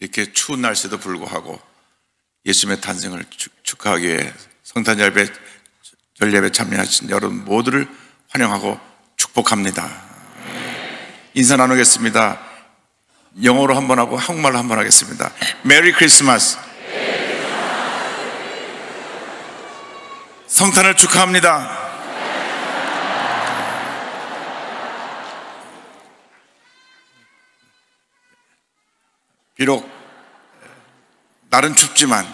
이렇게 추운 날씨도 불구하고 예수님의 탄생을 축하하기 위해 성탄 예배, 전례배 참여하신 여러분 모두를 환영하고 축복합니다. 인사 나누겠습니다. 영어로 한번 하고 한국말로 한번 하겠습니다. 메리 크리스마스. 성탄을 축하합니다. 비록 날은 춥지만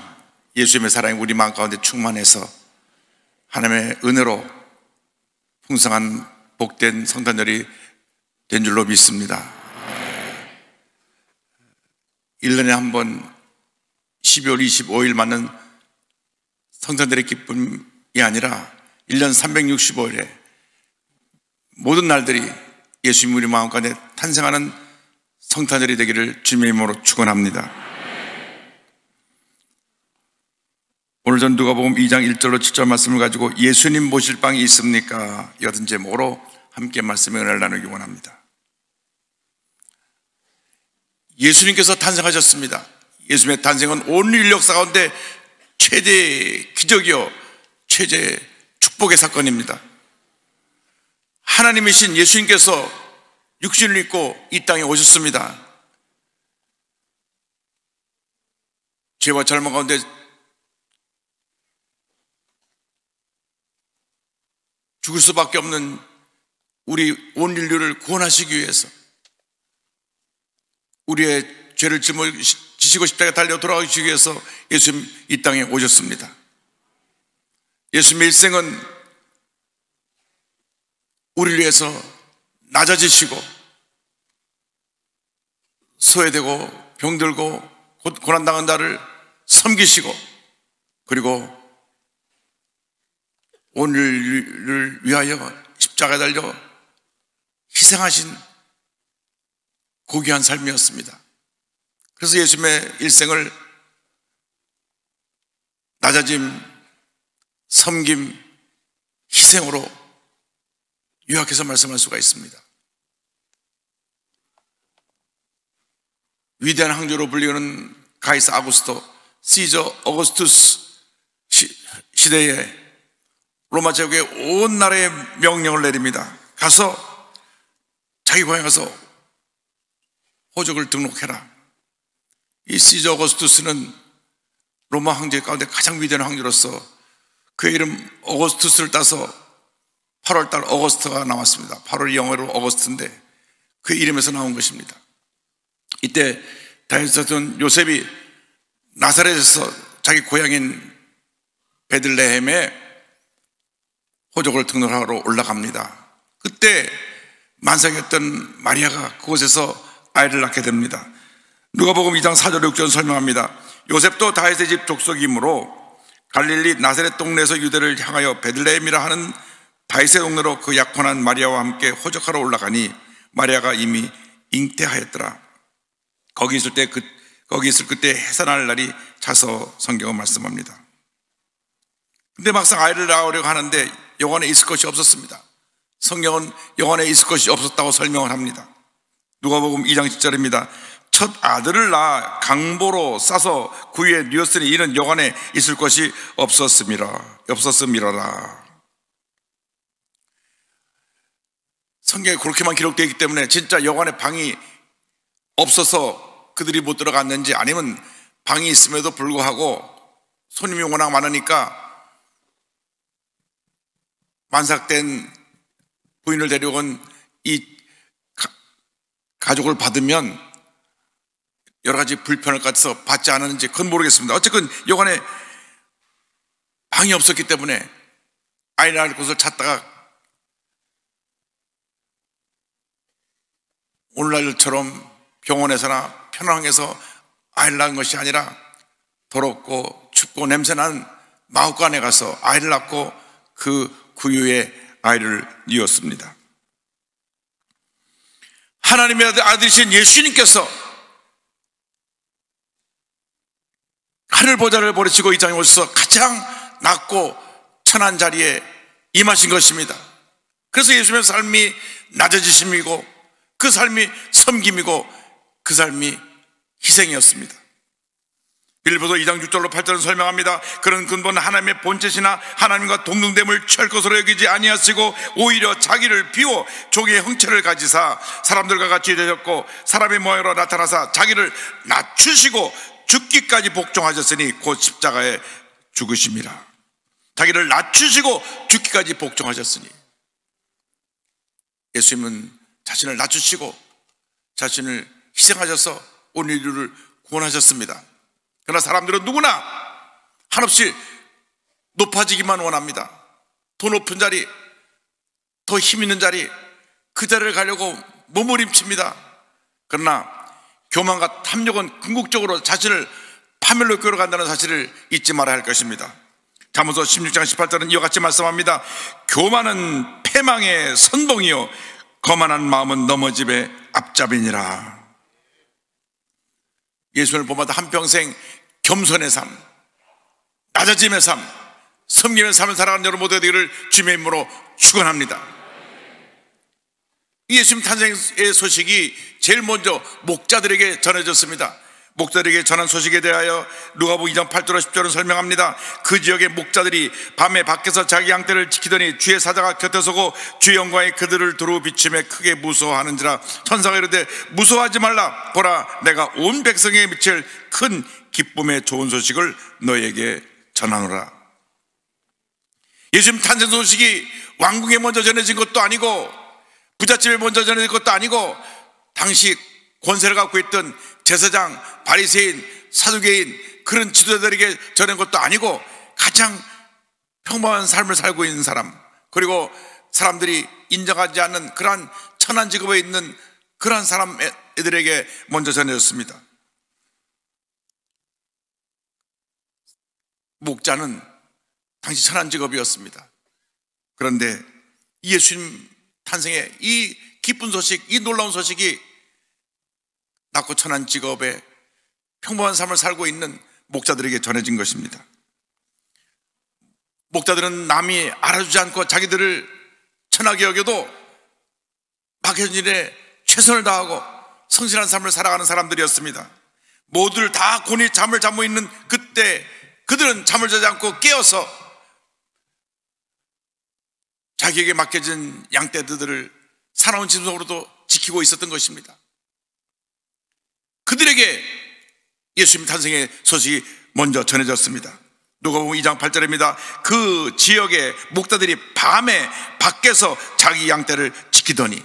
예수님의 사랑이 우리 마음 가운데 충만해서 하나님의 은혜로 풍성한 복된 성탄절이 된 줄로 믿습니다. 1년에 한 번 12월 25일 맞는 성탄절의 기쁨이 아니라 1년 365일에 모든 날들이 예수님 우리 마음 가운데 탄생하는 성탄절이 되기를 주님의 이름으로 축원합니다. 오늘 전 누가복음 2장 1절로 7절 말씀을 가지고 예수님 모실 방이 있습니까? 여든 제목으로 함께 말씀의 은혜를 나누기 원합니다. 예수님께서 탄생하셨습니다. 예수님의 탄생은 온 인류 사 가운데 최대의 기적이요 최대 축복의 사건입니다. 하나님이신 예수님께서 육신을 입고 이 땅에 오셨습니다. 죄와 잘못 가운데 죽을 수밖에 없는 우리 온 인류를 구원하시기 위해서 우리의 죄를 지시고 십자가 달려 돌아오시기 위해서 예수님 이 땅에 오셨습니다. 예수님의 일생은 우리를 위해서 낮아지시고 소외되고 병들고 고난당한 나를 섬기시고 그리고 오늘을 위하여 십자가에 달려 희생하신 고귀한 삶이었습니다. 그래서 예수님의 일생을 낮아짐, 섬김, 희생으로 요약해서 말씀할 수가 있습니다. 위대한 황제로 불리는 가이스 아구스토, 시저 어거스투스 시, 대에 로마 제국의 온 나라에 명령을 내립니다. 가서 자기 고향 가서 호적을 등록해라. 이 시저 어거스투스는 로마 황제 가운데 가장 위대한 황제로서 그 이름 어거스투스를 따서 8월달 어거스트가 나왔습니다. 8월 영어로 어거스트인데 그 이름에서 나온 것입니다. 이때 다윗 사촌 요셉이 나사렛에서 자기 고향인 베들레헴에 호적을 등록하러 올라갑니다. 그때 만삭이었던 마리아가 그곳에서 아이를 낳게 됩니다. 누가복음 2장 4절 6절 설명합니다. 요셉도 다윗의 집 족속이므로 갈릴리 나사렛 동네에서 유대를 향하여 베들레헴이라 하는 다윗의 동네로 그 약혼한 마리아와 함께 호적하러 올라가니 마리아가 이미 잉태하였더라. 거기 있을 때 그, 거기 있을 그때 해산할 날이 차서 성경은 말씀합니다. 근데 막상 아이를 낳으려고 하는데 영안에 있을 것이 없었습니다. 성경은 영안에 있을 것이 없었다고 설명을 합니다. 누가보음 2장 10절입니다. 첫 아들을 낳아 강보로 싸서 구유에 뉘었으니 이는 여관에 있을 것이 없었습니다없었습니다 성경에 그렇게만 기록되어 있기 때문에 진짜 여관의 방이 없어서 그들이 못 들어갔는지 아니면 방이 있음에도 불구하고 손님이 워낙 많으니까 만삭된 부인을 데려온 이 가족을 받으면 여러 가지 불편을 갖서 춰 받지 않았는지 그건 모르겠습니다. 어쨌든 요간에 방이 없었기 때문에 아이 낳을 곳을 찾다가 오늘날처럼 병원에서나 편황해서 아이를 낳은 것이 아니라 더럽고 춥고 냄새나는 마구간에 가서 그 아이를 낳고 그구유의 아이를 이었습니다. 하나님의 아들이신 예수님께서 하늘 보좌를 버리시고 이 땅에 오셔서 가장 낮고 천한 자리에 임하신 것입니다. 그래서 예수님의 삶이 낮아지심이고 그 삶이 섬김이고 그 삶이 희생이었습니다. 빌보서 2장 6절로 8절은 설명합니다. 그런 근본 하나님의 본체시나 하나님과 동등됨을 철 것으로 여기지 아니하시고 오히려 자기를 비워 종의 형체를 가지사 사람들과 같이 되셨고 사람의 모양으로 나타나사 자기를 낮추시고 죽기까지 복종하셨으니 곧 십자가에 죽으십니다. 자기를 낮추시고 죽기까지 복종하셨으니 예수님은 자신을 낮추시고 자신을 희생하셔서 오늘 인류를 구원하셨습니다. 그러나 사람들은 누구나 한없이 높아지기만 원합니다. 더 높은 자리, 더 힘 있는 자리, 그 자리를 가려고 몸을림칩니다 그러나 교만과 탐욕은 궁극적으로 자신을 파멸로 끌어간다는 사실을 잊지 말아야 할 것입니다. 자언서 16장 18절은 이와 같이 말씀합니다. 교만은 패망의 선봉이요 거만한 마음은 넘어집의 앞잡이니라. 예수님을 보마다 한평생 겸손의 삶, 낮아짐의 삶, 섬김의 삶을 살아가는 여러분 모두 되기를 주님의 힘으로 축원합니다. 예수님 탄생의 소식이 제일 먼저 목자들에게 전해졌습니다. 목자들에게 전한 소식에 대하여 누가복 2장 8절로 10절은 설명합니다. 그 지역의 목자들이 밤에 밖에서 자기 양떼를 지키더니 주의 사자가 곁에 서고 주의 영광이 그들을 두루 비침에 크게 무서워하는지라 천사가 이르되 무서워하지 말라 보라 내가 온 백성에 미칠 큰 기쁨의 좋은 소식을 너에게 전하노라. 예수님 탄생 소식이 왕궁에 먼저 전해진 것도 아니고 부잣집에 먼저 전해진 것도 아니고 당시 권세를 갖고 있던 제사장 바리새인, 사두개인 그런 지도자들에게 전한 것도 아니고 가장 평범한 삶을 살고 있는 사람 그리고 사람들이 인정하지 않는 그러한 천한 직업에 있는 그러한 사람들에게 먼저 전해졌습니다. 목자는 당시 천한 직업이었습니다. 그런데 예수님 탄생의 이 기쁜 소식, 이 놀라운 소식이 낳고 천한 직업에 평범한 삶을 살고 있는 목자들에게 전해진 것입니다. 목자들은 남이 알아주지 않고 자기들을 천하게 여겨도 막혀진 일에 최선을 다하고 성실한 삶을 살아가는 사람들이었습니다. 모두를 다 곤히 잠을 자고 있는 그때 그들은 잠을 자지 않고 깨어서 자기에게 맡겨진 양떼들을 사나운 진성으로도 지키고 있었던 것입니다. 그들에게 예수님 탄생의 소식이 먼저 전해졌습니다. 누가복음 2장 8절입니다. 그 지역의 목자들이 밤에 밖에서 자기 양떼를 지키더니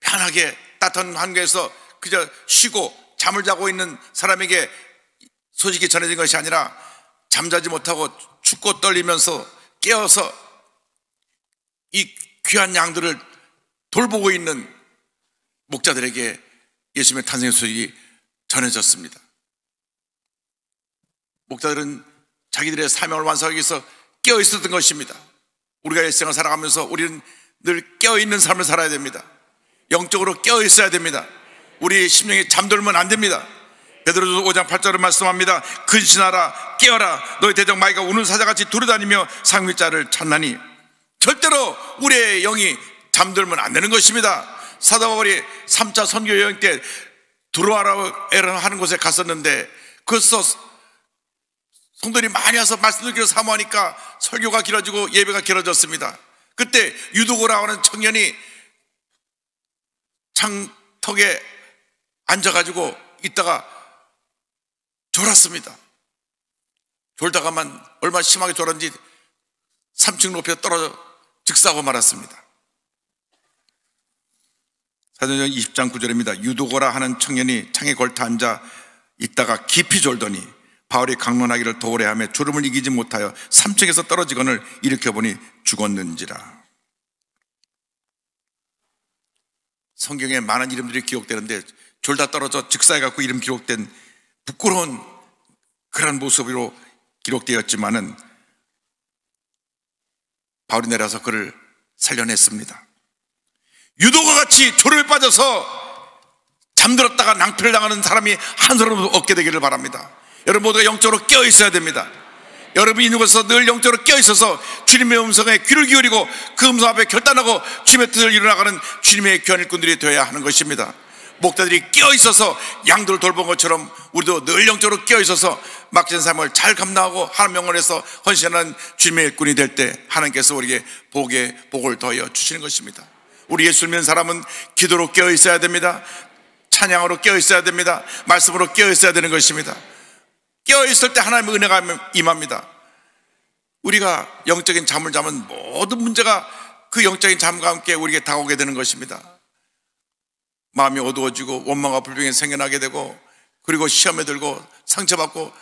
편하게 따뜻한 환경에서 그저 쉬고 잠을 자고 있는 사람에게 소식이 전해진 것이 아니라 잠자지 못하고 춥고 떨리면서 깨어서 이 귀한 양들을 돌보고 있는 목자들에게 예수님의 탄생 소식이 전해졌습니다. 목자들은 자기들의 사명을 완수하기 위해서 깨어 있었던 것입니다. 우리가 일생을 살아가면서 우리는 늘 깨어 있는 삶을 살아야 됩니다. 영적으로 깨어 있어야 됩니다. 우리 심령이 잠들면 안 됩니다. 베드로전서 5장 8절을 말씀합니다. 근신하라 깨어라 너희 대적 마이가 우는 사자같이 두루다니며 상위자를 찾나니 절대로 우리의 영이 잠들면 안 되는 것입니다. 사도바울이 3차 선교 여행 때 두루아라에 하는 곳에 갔었는데 그기서성들이 많이 와서 말씀을 기로 사모하니까 설교가 길어지고 예배가 길어졌습니다. 그때 유두고라하는 청년이 창턱에 앉아가지고 있다가 졸았습니다. 졸다가만 얼마나 심하게 졸았는지 3층 높이 떨어져 즉사하고 말았습니다. 사도전 20장 9절입니다. 유도거라 하는 청년이 창에 걸터 앉아 있다가 깊이 졸더니 바울이 강론하기를 도우래 하며 졸음을 이기지 못하여 3층에서 떨어지건을 일으켜보니 죽었는지라. 성경에 많은 이름들이 기록되는데 졸다 떨어져 즉사해갖고 이름 기록된 부끄러운 그런 모습으로 기록되었지만은 바울이 내려서 그를 살려냈습니다. 유도가 같이 졸음에 빠져서 잠들었다가 낭패를 당하는 사람이 한 사람도 없게 되기를 바랍니다. 여러분 모두가 영적으로 깨어 있어야 됩니다. 여러분이 있는 곳에서 늘 영적으로 깨어 있어서 주님의 음성에 귀를 기울이고 그 음성 앞에 결단하고 주님의 뜻을 이루어나가는 주님의 교환일꾼들이 되어야 하는 것입니다. 목자들이 깨어 있어서 양들을 돌본 것처럼 우리도 늘 영적으로 깨어 있어서 막진 삶을 잘 감당하고 하나님 영원에서 헌신하는 주님의 일꾼이 될 때 하나님께서 우리에게 복의 복을 더여 하 주시는 것입니다. 우리 예수 믿 사람은 기도로 깨어 있어야 됩니다. 찬양으로 깨어 있어야 됩니다. 말씀으로 깨어 있어야 되는 것입니다. 깨어 있을 때 하나님의 은혜가 임합니다. 우리가 영적인 잠을 자면 모든 문제가 그 영적인 잠과 함께 우리에게 다가오게 되는 것입니다. 마음이 어두워지고 원망과 불평이 생겨나게 되고 그리고 시험에 들고 상처받고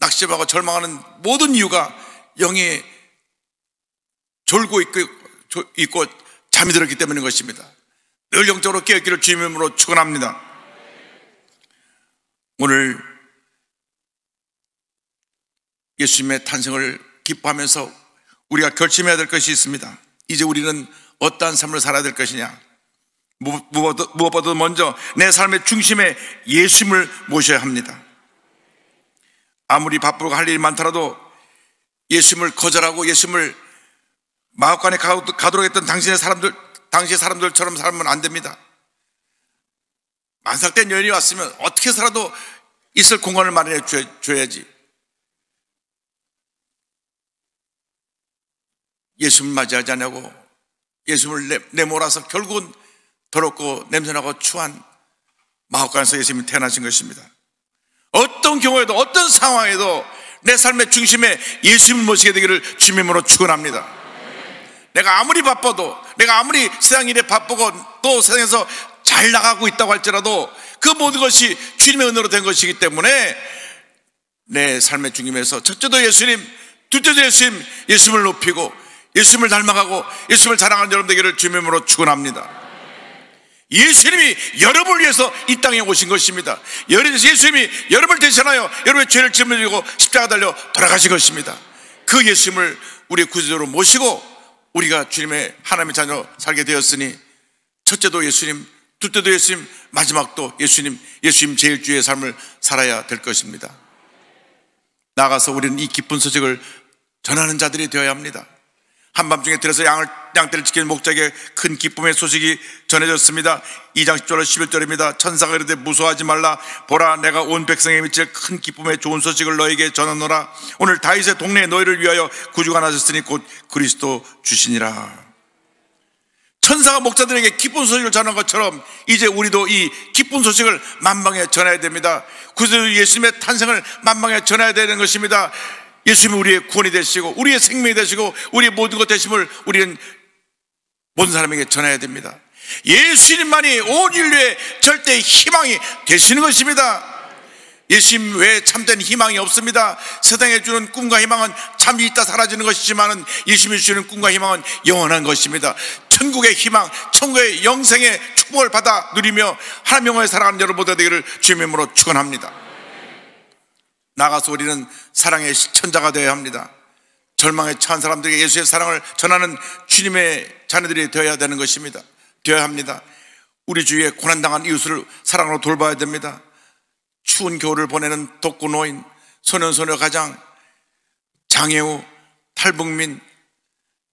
낙심하고 절망하는 모든 이유가 영이 졸고 있고, 있고 잠이 들었기 때문인 것입니다. 늘 영적으로 깨어있기를 주님으로 축원합니다. 오늘 예수님의 탄생을 기뻐하면서 우리가 결심해야 될 것이 있습니다. 이제 우리는 어떠한 삶을 살아야 될 것이냐? 무엇보다 먼저 내 삶의 중심에 예수님을 모셔야 합니다. 아무리 바쁘고 할 일이 많더라도 예수님을 거절하고 예수님을 마옥간에 가도록 했던 당신의 사람들, 당신의 사람들처럼 살면 안 됩니다. 만삭된 여인이 왔으면 어떻게 살아도 있을 공간을 마련해 줘야지. 예수를 맞이하지 않냐고 예수님을 내몰아서 결국은 더럽고 냄새나고 추한 마옥간에서 예수님이 태어나신 것입니다. 어떤 경우에도 어떤 상황에도 내 삶의 중심에 예수님을 모시게 되기를 주님으로 축원합니다. 내가 아무리 바빠도 내가 아무리 세상 일에 바쁘고 또 세상에서 잘 나가고 있다고 할지라도 그 모든 것이 주님의 은혜로 된 것이기 때문에 내 삶의 중임에서 첫째도 예수님, 둘째도 예수님, 예수님을 높이고 예수님을 닮아가고 예수님을 사랑하는 여러분 에게를 주님으로 축원합니다. 예수님이 여러분을 위해서 이 땅에 오신 것입니다. 예수님이 여러분을 대신하여 여러분의 죄를 짊어지고 십자가 달려 돌아가신 것입니다. 그 예수님을 우리 구제자로 모시고 우리가 주님의 하나님의 자녀 살게 되었으니 첫째도 예수님, 둘째도 예수님, 마지막도 예수님, 예수님 제일주의 삶을 살아야 될 것입니다. 나가서 우리는 이 기쁜 소식을 전하는 자들이 되어야 합니다. 한밤중에 들어서 양을 양떼를 지키는 목자에게 큰 기쁨의 소식이 전해졌습니다. 2장 10절로 11절입니다. 천사가 이르되 무서워하지 말라. 보라 내가 온 백성에 미칠 큰 기쁨의 좋은 소식을 너에게 전하노라. 오늘 다윗의 동네에 너희를 위하여 구주가 나셨으니 곧 그리스도 주시니라. 천사가 목자들에게 기쁜 소식을 전한 것처럼 이제 우리도 이 기쁜 소식을 만방에 전해야 됩니다. 구주 예수님의 탄생을 만방에 전해야 되는 것입니다. 예수님이 우리의 구원이 되시고 우리의 생명이 되시고 우리의 모든 것 되심을 우리는 모 사람에게 전해야 됩니다. 예수님만이 온 인류의 절대 희망이 되시는 것입니다. 예수님 외에 참된 희망이 없습니다. 세상에 주는 꿈과 희망은 참 있다 사라지는 것이지만 예수님이 주는 꿈과 희망은 영원한 것입니다. 천국의 희망, 천국의 영생의 축복을 받아 누리며 하나님 영원에 살아가는 여러분들 되기를 주님으로 축원합니다. 나가서 우리는 사랑의 천자가 되어야 합니다. 절망에 처한 사람들에게 예수의 사랑을 전하는 주님의 자녀들이 되어야 되는 것입니다. 되어야 합니다. 우리 주위에 고난당한 이웃을 사랑으로 돌봐야 됩니다. 추운 겨울을 보내는 독거노인, 소년소녀 가장, 장애우, 탈북민,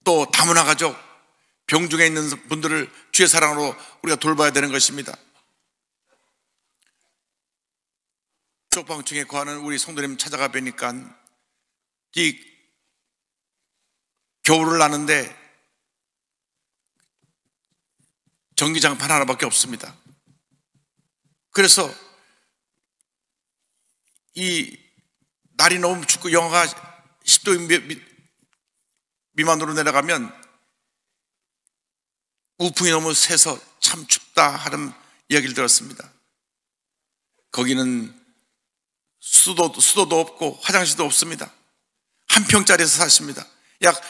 또 다문화 가족, 병중에 있는 분들을 주의 사랑으로 우리가 돌봐야 되는 것입니다. 쪽방층에 거하는 우리 성도님 찾아가 뵈니까 이 겨울을 나는데 전기장판 하나밖에 없습니다. 그래서 이 날이 너무 춥고 영하가 10도 미만으로 내려가면 우풍이 너무 세서 참 춥다 하는 이야기를 들었습니다. 거기는 수도, 수도도 없고 화장실도 없습니다. 한 평짜리에서 사십니다. 약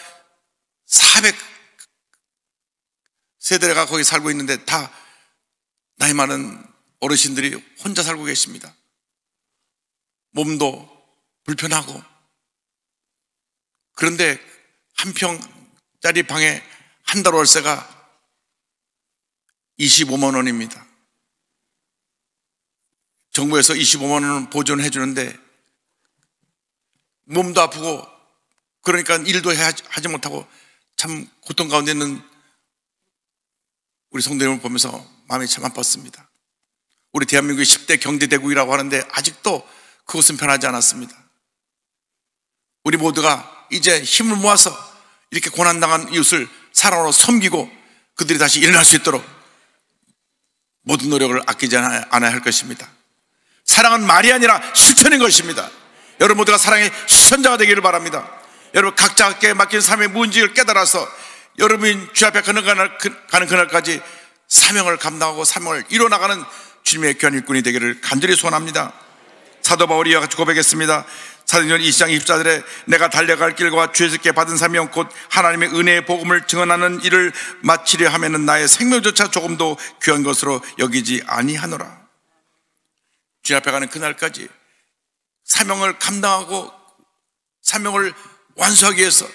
400 세대가 거기 살고 있는데 다 나이 많은 어르신들이 혼자 살고 계십니다. 몸도 불편하고 그런데 한 평짜리 방에 한 달 월세가 25만 원입니다. 정부에서 25만 원을 보존해 주는데 몸도 아프고 그러니까 일도 하지 못하고 참 고통 가운데 있는 우리 성도님을 보면서 마음이 참 아팠습니다. 우리 대한민국이 10대 경제대국이라고 하는데 아직도 그것은 변하지 않았습니다. 우리 모두가 이제 힘을 모아서 이렇게 고난당한 이웃을 사랑으로 섬기고 그들이 다시 일어날 수 있도록 모든 노력을 아끼지 않아야 할 것입니다. 사랑은 말이 아니라 실천인 것입니다. 여러분 모두가 사랑의 실천자가 되기를 바랍니다. 여러분 각자께 맡긴 삶의 문제를 깨달아서 여러분이 주 앞에 가는, 그날, 그, 가는 그날까지 사명을 감당하고 사명을 이뤄나가는 주님의 귀한 일꾼이 되기를 간절히 소원합니다. 사도 바울이 이와 같이 고백했습니다. 사도전 2장 2자들의 내가 달려갈 길과 죄스께 받은 사명 곧 하나님의 은혜의 복음을 증언하는 일을 마치려 하면 나의 생명조차 조금도 귀한 것으로 여기지 아니하노라. 주 앞에 가는 그날까지 사명을 감당하고 사명을 완수하기 위해서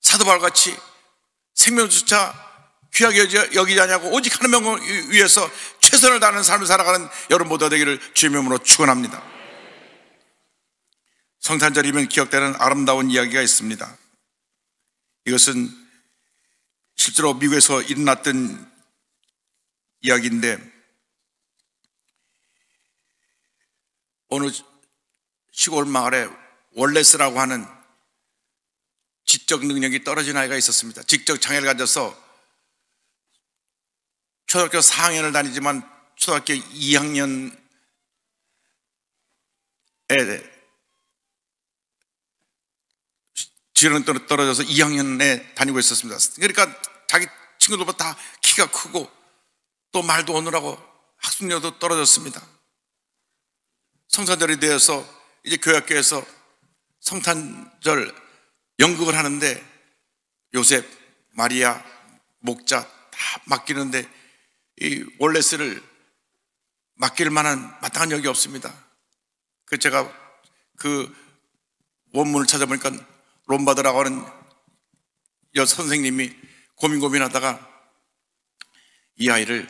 사도바울 같이 생명조차 귀하게 여기지 않냐고 오직 하나님 영광을 위해서 최선을 다하는 삶을 살아가는 여러분 모두 되기를 주님으로 축원합니다. 성탄절이면 기억되는 아름다운 이야기가 있습니다. 이것은 실제로 미국에서 일어났던 이야기인데 어느 시골 마을에 월레스라고 하는 지적 능력이 떨어진 아이가 있었습니다. 지적 장애를 가져서 초등학교 4학년을 다니지만 초등학교 2학년에 지원은 떨어져서 2학년에 다니고 있었습니다. 그러니까 자기 친구들보다 다 키가 크고 또 말도 오느라고 학습력도 떨어졌습니다. 성사절이 되어서 이제 교회학교에서 성탄절 연극을 하는데 요셉, 마리아, 목자 다 맡기는데 이 월레스를 맡길 만한 마땅한 역이 없습니다. 그 제가 그 원문을 찾아보니까 롬바드라고 하는 여 선생님이 고민 고민하다가 이 아이를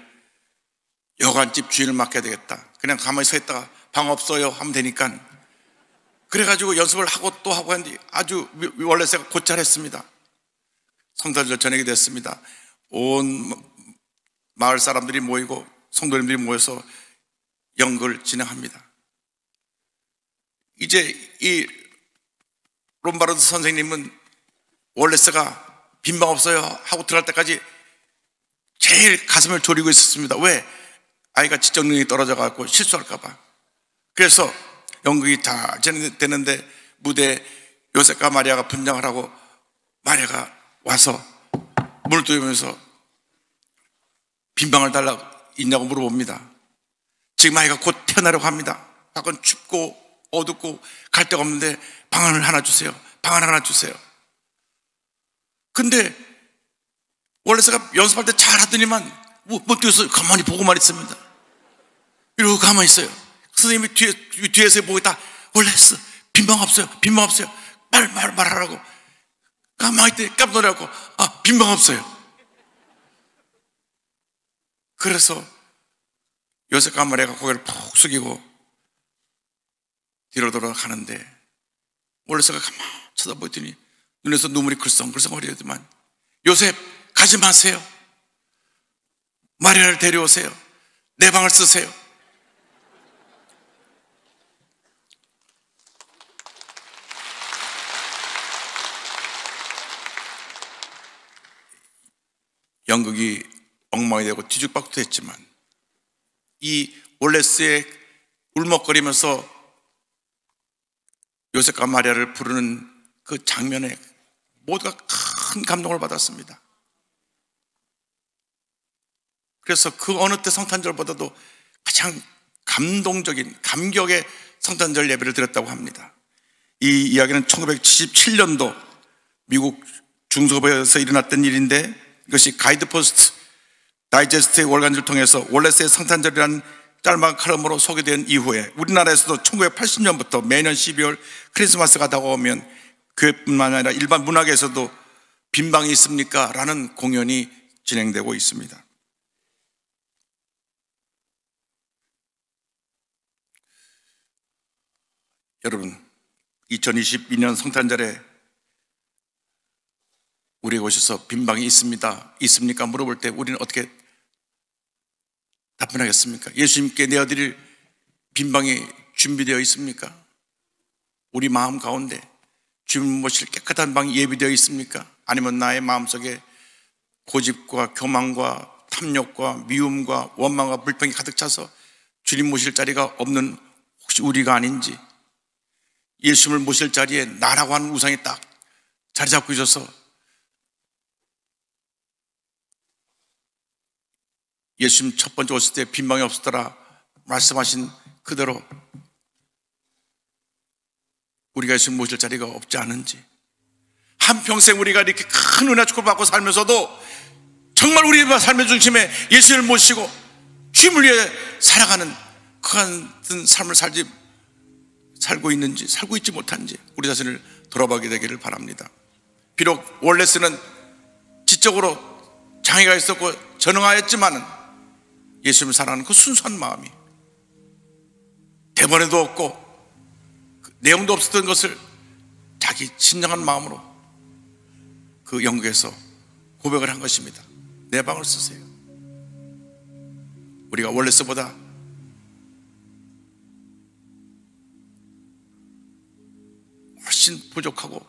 여관집 주인을 맡게 되겠다. 그냥 가만히 서 있다가 방 없어요 하면 되니까 그래가지고 연습을 하고 또 하고 했는데 아주 원래 제가 곧잘했습니다. 3, 4절 저녁이 됐습니다. 온 마을 사람들이 모이고 성도님들이 모여서 연극을 진행합니다. 이제 이 롬바르드 선생님은 월레스가 빈방 없어요 하고 들어갈 때까지 제일 가슴을 졸이고 있었습니다. 왜? 아이가 지적능력이 떨어져가고 실수할까봐. 그래서 연극이 다 진행되는데 무대에 요셉과 마리아가 분장을 하고 마리아가 와서 물을 두면서 빈방을 달라고 있냐고 물어봅니다. 지금 아이가 곧 태어나려고 합니다. 밖은 춥고 어둡고 갈 데가 없는데 방안을 하나 주세요. 방안 하나 주세요. 근데 원래 제가 연습할 때 잘하더니만 못 뭐, 뭐 뛰어서 가만히 보고만 있습니다. 이러고 가만히 있어요. 선생님이 뒤에, 뒤에서 보고 있다. 원래 했어. 빈방 없어요. 빈방 없어요. 말, 말, 말하라고. 가만히 있더니 깜놀하고, 아, 빈방 없어요. 그래서 요셉 가마레가 고개를 푹 숙이고 뒤로 돌아가는데 원래 서가 가만 쳐다보더니 눈에서 눈물이 글썽글썽 거리더만 요셉 가지 마세요. 마리아를 데려오세요. 내 방을 쓰세요. 대국이 엉망이 되고 뒤죽박죽했지만 이 올레스의 울먹거리면서 요셉과 마리아를 부르는 그 장면에 모두가 큰 감동을 받았습니다. 그래서 그 어느 때 성탄절보다도 가장 감동적인 감격의 성탄절 예배를 드렸다고 합니다. 이 이야기는 1977년도 미국 중서부에서 일어났던 일인데 이것이 가이드포스트 다이제스트의 월간지를 통해서 월렛의 성탄절이라는 짤막 한 칼럼으로 소개된 이후에 우리나라에서도 1980년부터 매년 12월 크리스마스가 다가오면 교회뿐만 아니라 일반 문학에서도 빈방이 있습니까? 라는 공연이 진행되고 있습니다. 여러분, 2022년 성탄절에 우리곳에서 빈방이 있습니다. 있습니까? 물어볼 때 우리는 어떻게 답변하겠습니까? 예수님께 내어드릴 빈방이 준비되어 있습니까? 우리 마음 가운데 주님 모실 깨끗한 방이 예비되어 있습니까? 아니면 나의 마음속에 고집과 교만과 탐욕과 미움과 원망과 불평이 가득 차서 주님 모실 자리가 없는 혹시 우리가 아닌지 예수님을 모실 자리에 나라고 하는 우상이 딱 자리 잡고 있어서 예수님 첫 번째 오실 때 빈방이 없었더라 말씀하신 그대로 우리가 예수님 모실 자리가 없지 않은지 한평생 우리가 이렇게 큰 은혜 축복 받고 살면서도 정말 우리 삶의 중심에 예수님을 모시고 주님을 위해 살아가는 그 같은 삶을 살지 살고 있는지 살고 있지 못한지 우리 자신을 돌아보게 되기를 바랍니다. 비록 월레스는 지적으로 장애가 있었고 전응하였지만은 예수님 을 사랑하는 그 순수한 마음이 대번에도 없고 그 내용도 없었던 것을 자기 진정한 마음으로 그 영국에서 고백을 한 것입니다. 내 방을 쓰세요. 우리가 원래 쓰보다 훨씬 부족하고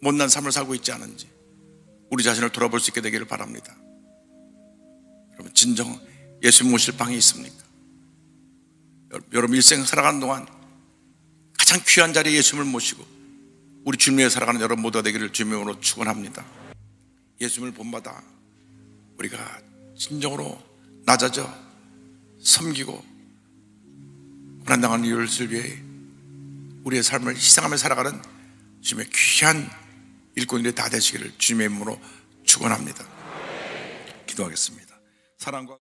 못난 삶을 살고 있지 않은지 우리 자신을 돌아볼 수 있게 되기를 바랍니다. 그러면 진정 예수 모실 방이 있습니까? 여러분 일생 살아가는 동안 가장 귀한 자리에 예수님을 모시고 우리 주님의 살아가는 여러분 모두가 되기를 주님으로 축원합니다. 예수님을 본받아 우리가 진정으로 낮아져 섬기고 고난당하 이웃을 위해 우리의 삶을 희생하며 살아가는 주님의 귀한 일꾼들이 다 되시기를 주님의 이름으로 축원합니다. 기도하겠습니다. 사랑과